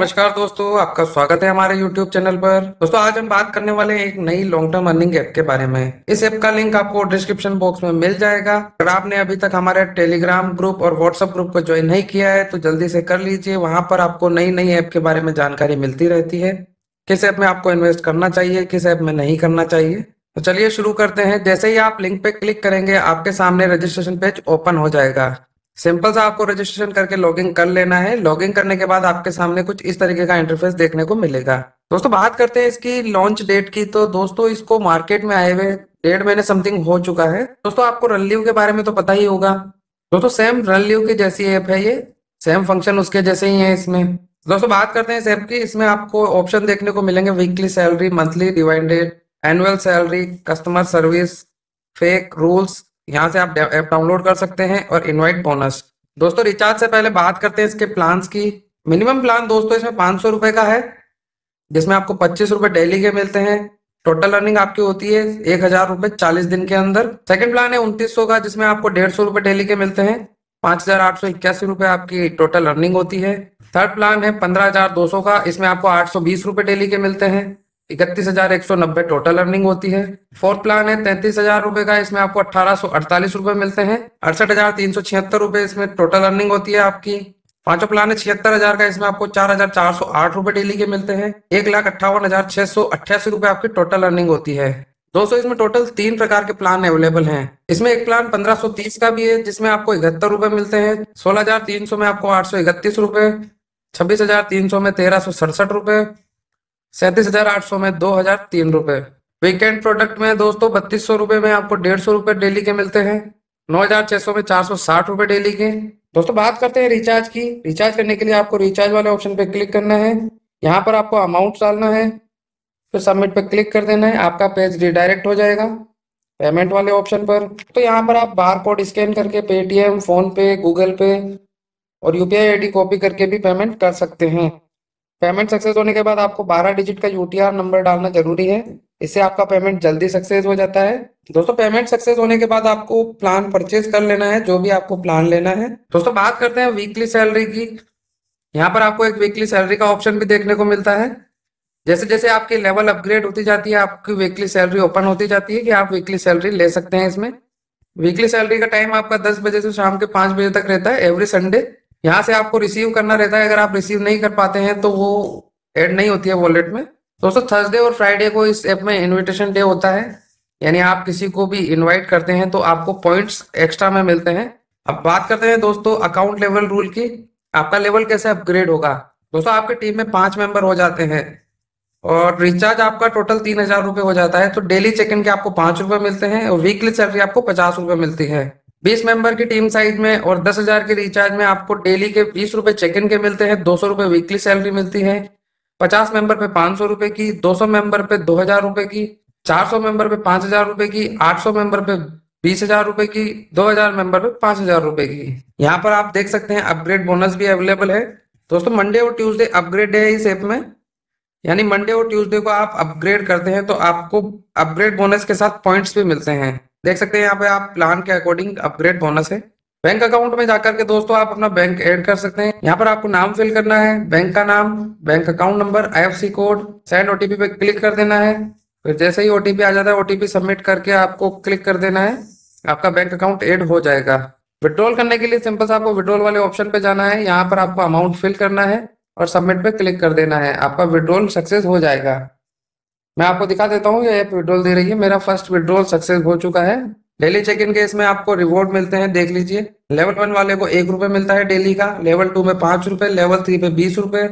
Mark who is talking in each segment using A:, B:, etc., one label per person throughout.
A: नमस्कार दोस्तों आपका स्वागत है हमारे YouTube चैनल पर दोस्तों आज हम बात करने वाले एक नई लॉन्ग टर्म अर्निंग ऐप के बारे में इस ऐप का लिंक आपको डिस्क्रिप्शन बॉक्स में मिल जाएगा अगर आपने अभी तक हमारे टेलीग्राम ग्रुप और व्हाट्सएप ग्रुप को ज्वाइन नहीं किया है तो जल्दी से कर लीजिए वहां पर आपको नई नई ऐप के बारे में जानकारी मिलती रहती है किस ऐप में आपको इन्वेस्ट करना चाहिए किस ऐप में नहीं करना चाहिए तो चलिए शुरू करते हैं जैसे ही आप लिंक पे क्लिक करेंगे आपके सामने रजिस्ट्रेशन पेज ओपन हो जाएगा सिंपल सा आपको रजिस्ट्रेशन करके लॉगिंग कर लेना है लॉगिंग करने के बाद आपके सामने कुछ इस तरीके का इंटरफेस देखने को मिलेगा दोस्तों बात करते हैं इसकी लॉन्च डेट की तो दोस्तों इसको मार्केट में आए हुए डेढ़ महीने समथिंग हो चुका है दोस्तों आपको रनलिव के बारे में तो पता ही होगा दोस्तों सेम रनलिव की जैसी ऐप है ये सेम फंक्शन उसके जैसे ही है इसमें दोस्तों बात करते हैं इस ऐप की इसमें आपको ऑप्शन देखने को मिलेंगे weekly salary monthly divided annual salary customer service fake rules यहाँ से आप ऐप डाउनलोड कर सकते हैं और इनवाइट बोनस दोस्तों रिचार्ज से पहले बात करते हैं इसके प्लान की मिनिमम प्लान दोस्तों इसमें पांच सौ का है जिसमें आपको पच्चीस डेली के मिलते हैं टोटल अर्निंग आपकी होती है एक हजार रुपए चालीस दिन के अंदर सेकंड प्लान है उन्तीस सौ का जिसमें आपको डेढ़ सौ रुपए डेली के मिलते हैं पांच हजार आठ सौ इक्यासी रुपए आपकी टोटल अर्निंग होती है थर्ड प्लान है पंद्रह हजार दो सौ का इसमें आपको आठ सौ बीस रुपए डेली के मिलते हैं इकतीस हजार एक सौ नब्बे टोटल अर्निंग होती है फोर्थ प्लान है तैंतीस हजार रुपए का इसमें आपको अठारह सौ अड़तालीस रुपए मिलते हैं अड़सठ हजार तीन सौ छिहत्तर रुपए इसमें टोटल अर्निंग होती है आपकी पांचों प्लान है छिहत्तर हजार का इसमें आपको चार हजार चार सौ आठ रुपए डेली के मिलते हैं एक लाख अट्ठावन हजार छह सौ अट्ठासी रुपए आपकी टोटल अर्निंग होती है दोस्तों इसमें टोटल तीन प्रकार के प्लान अवेलेबल हैं इसमें एक प्लान 1530 का भी है जिसमें आपको इकहत्तर रुपए मिलते हैं 16300 में आपको आठ सौ इकतीस रुपए छब्बीस हजार तीन सौ में तेरह सौ सड़सठ रुपए सैंतीस हजार आठ सौ में दो हजार तीन रुपए वीकेंड प्रोडक्ट में दोस्तों बत्तीस सौ रुपए में आपको डेढ़ सौ रुपए डेली के मिलते हैं नौ हजार छह सौ में चार सौ साठ रुपए डेली के दोस्तों बात करते हैं रिचार्ज की रिचार्ज करने के लिए आपको रिचार्ज वाले ऑप्शन पे क्लिक करना है यहाँ पर आपको अमाउंट डालना है फिर सबमिट पे क्लिक कर देना है आपका पेज रिडायरेक्ट हो जाएगा पेमेंट वाले ऑप्शन पर तो यहाँ पर आप बार कोड स्कैन करके Paytm PhonePe Google Pay और यूपीआई आईडी कॉपी करके भी पेमेंट कर सकते हैं पेमेंट सक्सेस होने के बाद आपको 12 डिजिट का यूटीआर नंबर डालना जरूरी है इससे आपका पेमेंट जल्दी सक्सेस हो जाता है दोस्तों पेमेंट सक्सेस होने के बाद आपको प्लान परचेज कर लेना है जो भी आपको प्लान लेना है दोस्तों बात करते हैं वीकली सैलरी की यहाँ पर आपको एक वीकली सैलरी का ऑप्शन भी देखने को मिलता है जैसे जैसे आपकी लेवल अपग्रेड होती जाती है आपकी वीकली सैलरी ओपन होती जाती है कि आप वीकली सैलरी ले सकते हैं इसमें वीकली सैलरी का टाइम आपका दस बजे से शाम के पांच बजे तक रहता है एवरी संडे यहाँ से आपको रिसीव करना रहता है अगर आप रिसीव नहीं कर पाते हैं तो वो एड नहीं होती है वॉलेट में दोस्तों थर्सडे और फ्राइडे को इस ऐप में इन्विटेशन डे होता है यानी आप किसी को भी इनवाइट करते हैं तो आपको पॉइंट्स एक्स्ट्रा में मिलते हैं अब बात करते हैं दोस्तों अकाउंट लेवल रूल की आपका लेवल कैसे अपग्रेड होगा दोस्तों आपकी टीम में पांच मेंबर हो जाते हैं और रिचार्ज आपका टोटल तीन हजार रुपये हो जाता है तो डेली चेक इन के आपको पांच रुपए मिलते हैं और वीकली सैलरी आपको पचास रुपए मिलती है बीस मेंबर की टीम साइज में और दस हजार के रिचार्ज में आपको डेली के बीस रुपए चेक इन के मिलते हैं दो सौ रुपए वीकली सैलरी मिलती है पचास मेंबर पे पांच सौ रुपए की दो सौ मेंबर पे दो हजार रुपए की चार सौ मेंबर पे पांच हजार रुपए की आठ सौ मेंबर पे बीस हजार रुपए की दो हजार मेंबर पे पांच हजार रुपए की यहाँ पर आप देख सकते हैं अपग्रेड बोनस भी अवेलेबल है दोस्तों मंडे और ट्यूजडे अपग्रेड डे है इस ऐप में यानी मंडे और ट्यूजडे को आप अपग्रेड करते हैं तो आपको अपग्रेड बोनस के साथ पॉइंट्स भी मिलते हैं देख सकते हैं यहाँ पे आप प्लान के अकॉर्डिंग अपग्रेड बोनस है बैंक अकाउंट में जाकर के दोस्तों आप अपना बैंक ऐड कर सकते हैं यहाँ पर आपको नाम फिल करना है बैंक का नाम bank account number I code send OTP पे क्लिक कर देना है फिर जैसे ही ओटीपी आ जाता है ओटीपी सबमिट करके आपको क्लिक कर देना है आपका बैंक अकाउंट एड हो जाएगा विड्रॉल करने के लिए सिंपल से आपको विड्रॉल वाले ऑप्शन पे जाना है यहाँ पर आपको अमाउंट फिल करना है और सबमिट पे क्लिक कर देना है आपका विड्रॉल सक्सेस हो जाएगा मैं आपको दिखा देता हूँ ये ऐप विड्रोल दे रही है मेरा फर्स्ट विड्रोल सक्सेस हो चुका है डेली चेक इन के इसमें आपको रिवॉर्ड मिलते हैं देख लीजिए लेवल वन वाले को एक रुपए मिलता है डेली का लेवल टू में पांच रुपए लेवल थ्री पे बीस रुपए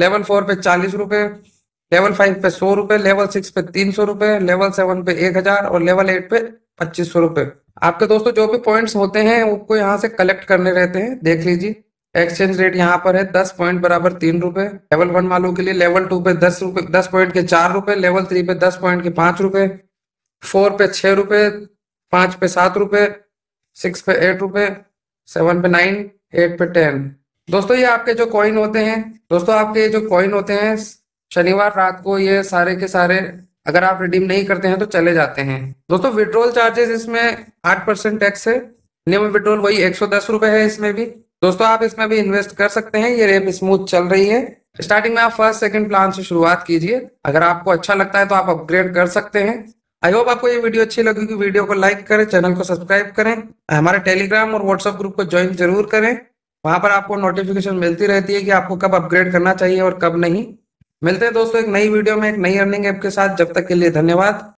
A: लेवल फोर पे चालीस रुपए लेवल फाइव पे सौ रुपए लेवल सिक्स पे तीन सौ रुपए लेवल सेवन पे एक हजार और लेवल एट पे पच्चीस सौ रुपए आपके दोस्तों जो भी पॉइंट्स होते हैं उनको यहाँ से कलेक्ट करने रहते हैं देख लीजिए एक्सचेंज रेट यहाँ पर है दस पॉइंट बराबर तीन रुपए लेवल वन वालों के लिए लेवल टू पे दस रुपए दस पॉइंट के चार रुपए लेवल थ्री पे दस पॉइंट के पांच रुपए फोर पे छह रुपए पांच पे सात रुपए सिक्स पे एट रुपए सेवन पे नाइन एट पे टेन दोस्तों ये आपके जो कॉइन होते हैं दोस्तों आपके जो कॉइन होते हैं शनिवार रात को ये सारे के सारे अगर आप रिडीम नहीं करते हैं तो चले जाते हैं दोस्तों विड्रोल चार्जेस इसमें आठ परसेंट टैक्स है मिनिमम विड्रोल वही एक सौ दस रुपए है इसमें भी दोस्तों आप इसमें भी इन्वेस्ट कर सकते हैं ये रेप स्मूथ चल रही है स्टार्टिंग में आप फर्स्ट सेकंड प्लान से शुरुआत कीजिए अगर आपको अच्छा लगता है तो आप अपग्रेड कर सकते हैं आई होप आपको ये वीडियो अच्छी लगी वीडियो को लाइक करें चैनल को सब्सक्राइब करें हमारे टेलीग्राम और व्हाट्सएप ग्रुप को ज्वाइन जरूर करें वहां पर आपको नोटिफिकेशन मिलती रहती है कि आपको कब अपग्रेड करना चाहिए और कब नहीं मिलते हैं दोस्तों एक नई वीडियो में एक नई अर्निंग ऐप के साथ जब तक के लिए धन्यवाद